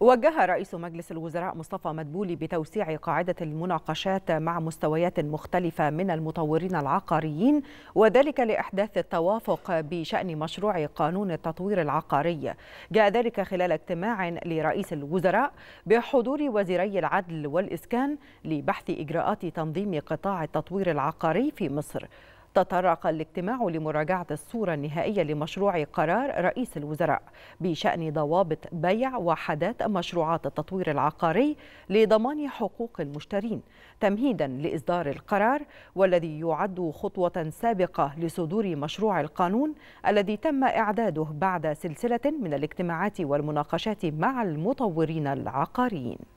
وجه رئيس مجلس الوزراء مصطفى مدبولي بتوسيع قاعدة المناقشات مع مستويات مختلفة من المطورين العقاريين وذلك لإحداث التوافق بشأن مشروع قانون التطوير العقاري جاء ذلك خلال اجتماع لرئيس الوزراء بحضور وزيري العدل والإسكان لبحث إجراءات تنظيم قطاع التطوير العقاري في مصر تطرق الاجتماع لمراجعة الصورة النهائية لمشروع قرار رئيس الوزراء بشأن ضوابط بيع وحدات مشروعات التطوير العقاري لضمان حقوق المشترين تمهيدا لإصدار القرار والذي يعد خطوة سابقة لصدور مشروع القانون الذي تم إعداده بعد سلسلة من الاجتماعات والمناقشات مع المطورين العقاريين